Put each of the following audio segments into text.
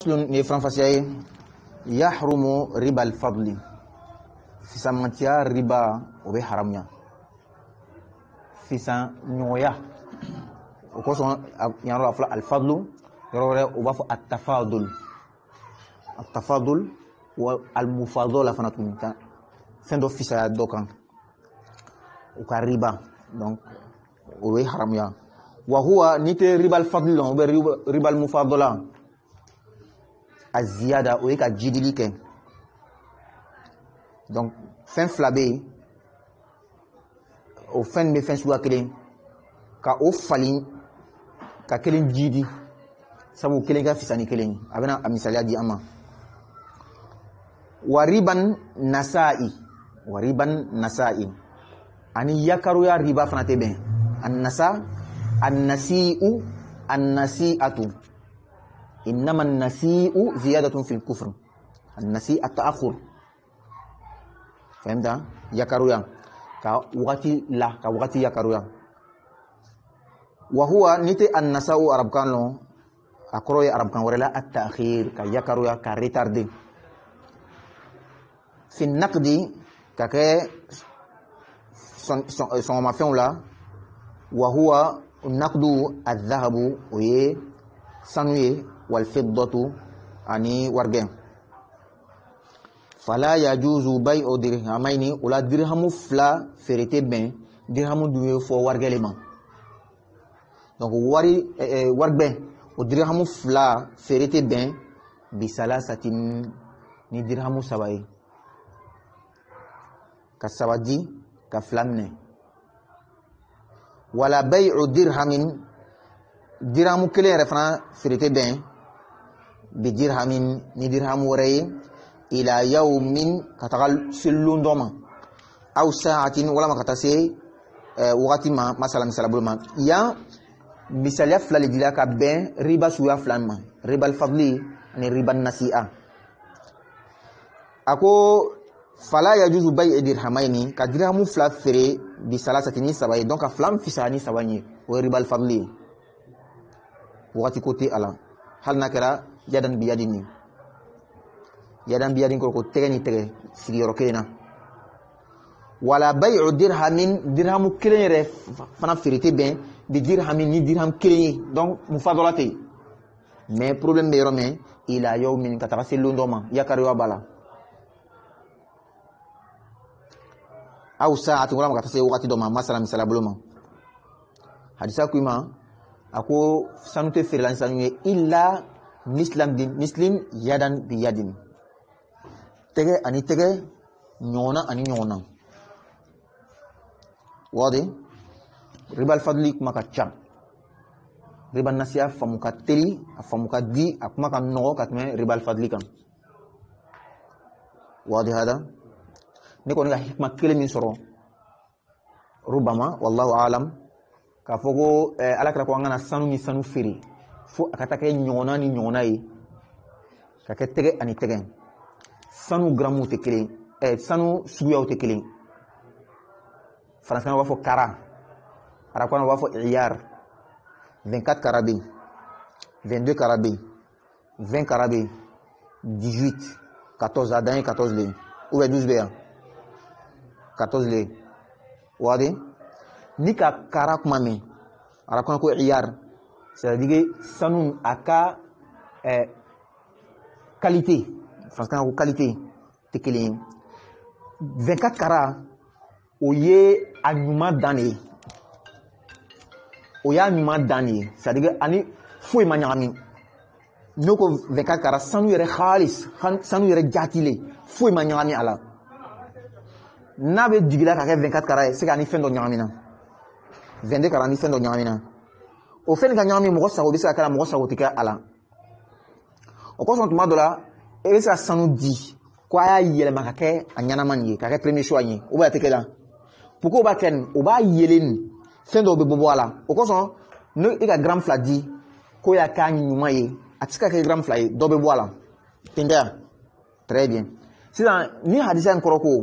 ni faranfasiya ye yahrumu riba alfadli fisamatiya riba o bɛ haramuya fisan ɲɔgɔnya o kosɔn yanyɔrɔ b'a fɔ alfadlu yɔrɔ wɛrɛ o b'a fɔ atafadul atafadul wa almufadɔ la fana tuguni ka fɛn dɔ fisaya dɔ kan o ka riba donc o bɛ haramuya wa huwa n'i tɛ riba alfadli dɔn ou bien riba almufadɔ la aziada o ye ka jidili kɛ donc fɛn fila bɛ yen o fɛn bɛ fɛn suga kelen ka o fali ka kelen jidi sabu kelen ka fisani ni kelen a bɛna a misaliya di an ma wariban nasa'i wariban nasa'i ani yakaruya riba fana tɛ bɛn annasa annasi'u annasi'atu إنما النسيء زيادة في الكفر النسيء التأخر فهمت يا كرويا كوغتي لا كوغتي يا كرويا وهو نتي النساء عرب كانوا أقرأ عرب كان ورلا التأخير كيا كرويا كريتاردي في النقد كك سون سون ما فيهم لا وهو النقد الذهب ويه سنوي wal fiddatu ani wargen fala yajuzu bay'u dirhamaini ula dirhamu fla ferete ben dirhamu dun fo fɔ warigɛ donc wari eh, eh, o dirhamu fla ferete ben bɛn bisala satin ni dirhamu sabai ye ka saba ka fila wala bay'u dirhamin dirhamu kelen refran ferete ben bidirhamin ni dirham warayi ila yawmin katagal sulun doma aw sa'atin wala ma kata se eh, ma masala misala ma ya misaliya fila dila ka riba suya fila ma riba fadli ni riba nasi'a a aku fala yajuzu bay dirhamaini ka dirhamu fla fere bi salasati ni saba donc ka fila min fisa ni riba al fadli wagati ala hal nakara yadan biyadini yadan biyadin koro ko tɛgɛ ni tɛgɛ sigiyɔrɔ kelen na wala bayi'u dirhamin dirhamu kelen yɛrɛ fana feere tɛ bɛn bi dirhamin ni dirham kelen ye donc mufadala tɛ yen mais problème bɛ yɔrɔ min ila yawmin ka taga se lon dɔ ma yakariwa b'a la aw sa a tun kɔrɔ ma ka taa se wagati dɔ ma masala misala bolo ma hadisa ko i ma a ko sanu tɛ feerela ni sanu ye illa Muslim muslim yadan bi yadin tɛgɛ ani tɛgɛ ɲɔgɔnna ani ɲɔgɔnna wadi ribal fadli kuma ka ca ribal nasiya faamu ka teli a faamu ka di a kuma ka nɔgɔ ka tɛmɛ ribal fadli kan wadi hada ne kɔni ka hikima kelen min sɔrɔ rubama wallahu alam k'a fɔ ko eh, ala kɛra ko an kana sanu ni sanu feere fo a ka taa kɛ ɲɔgɔnna ni ɲɔgɔnna ye ka kɛ tɛgɛ ani tɛgɛ sanu gramu tɛ kelen eh, sanu suguyaw tɛ kelen faransana b'a fɔ kara arakana b'a fɔ iyar 24 kara bɛ yen 22 kara bɛ yen 20 kara bɛ yen 18 14 a dan ye 14 le ye ou bien 12 bɛ yan 14 le ye wadi ni ka kara kuma mɛn arakana ko iyar c'est-à-dire sanu a ka eh, kalite faransikan ko kalite tɛ kelen 24 kara o ye a ɲuman dan de o y'a ɲuman dan de ye c'est-à-dire ani foyi ma ɲagami 24 kara sanu yɛrɛ halis sanu yɛrɛ jatile foyi ma ɲagami a la n'a bɛ jigila ka kɛ 24 kara ye se ka ni fɛn dɔ ɲagami na 22 kara ni fɛn dɔ Ou fen ganyan mi mwos sa wote se akala mwos sa wote ke ala. Ou konson tuman do la, e wese la sanou di, kwa a yeleman kake a nyanaman ye, kake premye shwa nye, ou ba ya teke la. Pouko ou ba ken, ou ba a yelemen, sen dobe bobo ala. Ou konson, nou i ka gram fladi, kwa ya kanyi nyuma ye, ati kake gram fladi, dobe bobo ala. Tende? Tre bien. Sinan, ni hadise an koroko,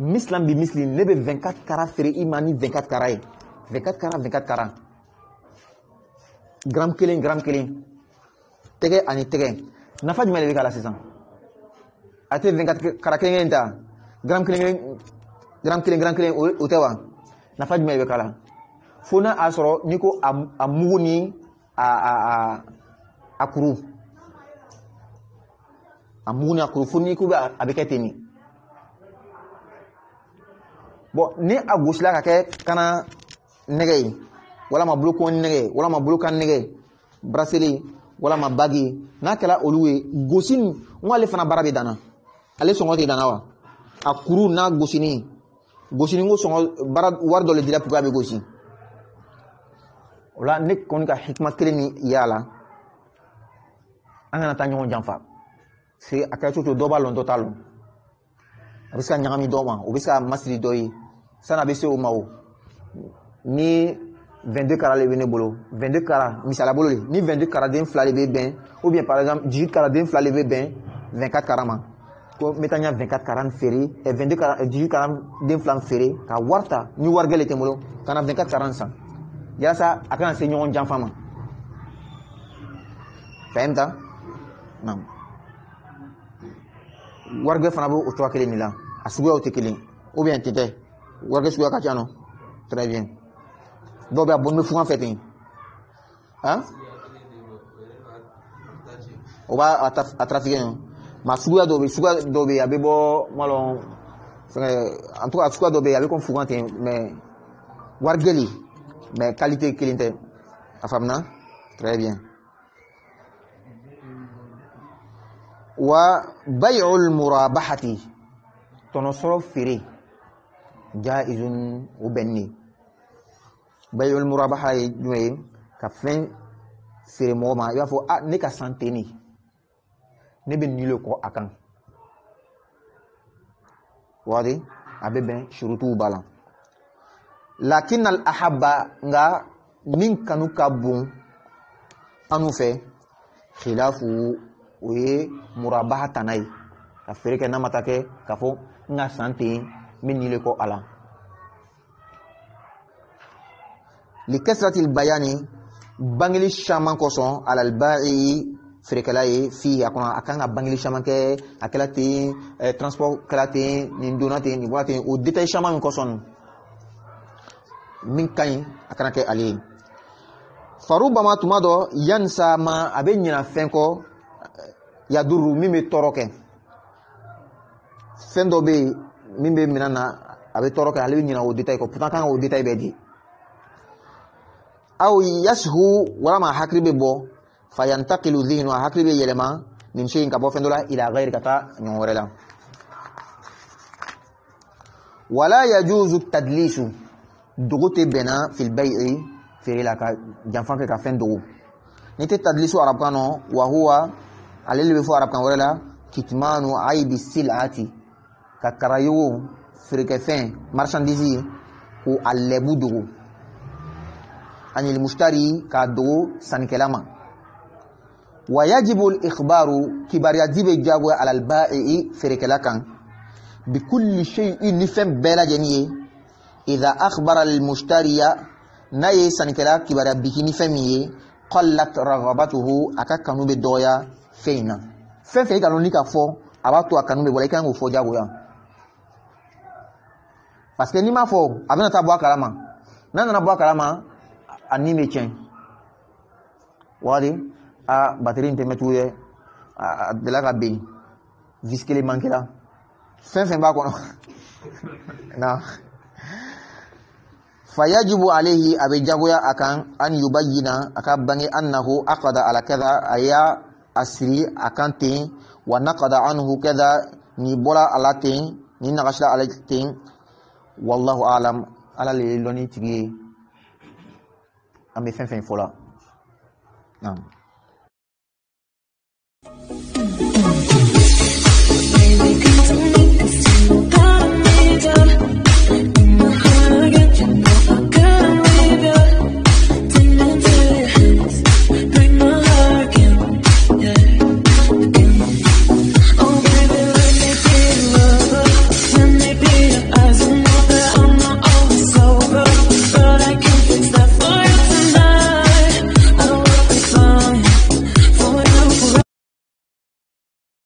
mis lan bi mis li, nebe venkat kara, feri imani venkat kara ye. Venkat kara, venkat kara. gram kelen gram kelen tɛgɛ ani tɛgɛ nafa jumɛn de bɛ k'a la sisan a tɛ vingt quatre kara kelen kelen ta gram kelen kelen gram kelen gram kelen o tɛ wa nafa jumɛn de bɛ k'a la fo n'a y'a sɔrɔ n'i ko a mugu ni a a a a kuru a mugu ni a kuru fo n'i ko a bɛ kɛ ten de bɔn ni a gosila ka kɛ kana nɛgɛ ye walama bolokon nɛgɛ walama bolokan nɛgɛ brasele walama bagi n'a kɛra olu ye gosi n k'ale fana baara bɛ danna ale sɔngɔ tɛ danna wa a kuru n'a gosini gosini ko sɔngɔ baara wari dɔ le dira puruke bɛ gosi o la ne kɔni ka hikima kelen min y'a la an kana taa ɲɔgɔn janfa se a kɛra cogo cogo dɔ b'a lɔn dɔ t'a lɔn a bɛ se ka ɲagami dɔ ma o bɛ se ka masiri dɔ ye sanni a bɛ se o ma o ni 22 kara le bɛ bolo 22 kara misala bolo de ni 22 kara den fila de bɛ ou bien par exemple 18 kara den fila de bɛ 24 kara ma ko n 24 kara feri, e 22 kara 18 kara den fila feere ka wari ta ni wari gɛlɛn tɛ n 24 kara san yasa a kana se ɲɔgɔn janfa ma fahimta naam warige fana bɛ o cogoya kelen de la a suguyaw tɛ kelen ou bien tɛ tɛ warige ka ca très bien dɔw bɛ a bɔ n bɛ funfun fɛ ten o b'a a taratigɛ yen maa suguya dɔw bɛ suguya dɔw bɛ yen a bɛ bɔ n b'a dɔn fɛnkɛ en tout cas suguya dɔw bɛ yen a bɛ komi funfun ten mais wari jɛli mais qualité kelen tɛ a faamuna très bien. wa bay'ul murabahati tɔnɔsɔrɔ feere jaizun o bɛnnen bayul murabaha ye jumɛn ye ka fɛn feere mɔgɔ ma i b'a fɔ a ah, ne ka san ten ne ne bɛ nin le kɔ a kan wadi a bɛ bɛn surutuw b'a la lakin ahaba nga min kanu ka bon anu fɛ khilafu o ye murabaha tana ye ka feere kɛ n'a ma ta kɛ k'a fɔ n ka san ten n bɛ nin le kɔ a la likasrati albayani bangeli caman kosɔn alalbai feerekɛla ye fi a kɔnɔ a kan ka bangeli caman kɛ a kɛla ten eh, transport kɛla ten nin donna ten nin bɔra ten o detail caman min kosɔn min ka ɲi a kana kɛ ale ye farubama tuma dɔ yanisa ma a bɛ ɲina fɛn kɔ yaduru min bɛ tɔɔrɔ kɛ fɛn dɔ bɛ yen min bɛ minɛn na a bɛ tɔɔrɔ kɛ ale bɛ ɲina o detail kɔ pourtant kan ka o detail bɛɛ di أو يسهو ورما حكري ببو فينتقل الذهن وحكري بيلما من شيء كبو فندولا إلى غير كتا نورلا ولا يجوز التدليس دغوت بنا في البيع في ريلاكا جنفان كافين دغو نيت التدليس عربكانو وهو على اللي بيفو عربكان ورلا كتمان عيب السلعة ككرايو فريكفين مارشانديزي هو اللبو دغو عن المشتري كادو سانكلاما ويجب الإخبار كبار يجب الجواب على البائع فريكلاكا بكل شيء نفهم بلا جنيه إذا أخبر المشتري ناي سانكلا كبار بيكي نفهمي قلت رغبته أكا كانو بدويا فينا فين فيه كانو نيكا فو أباتو أكانو بولا يكا نفو جاويا Parce que ni ma foi, avant de boire à la anime ken wali a bateri in tɛmɛ tugu dɛ a dela ka ben vis kelen mankela fɛn fɛn b'a kɔnɔ na fayajibu alayhi a bɛ jagoya a kan an yubayyina a ka bange annahu aqada ala kaza a y'a a siri a kan ten wa naqada anhu kaza ni bɔra ala ten ni nagasira ala ten wallahu alam ala le lɔnni tigi ye 阿弥，分分福了，嗯。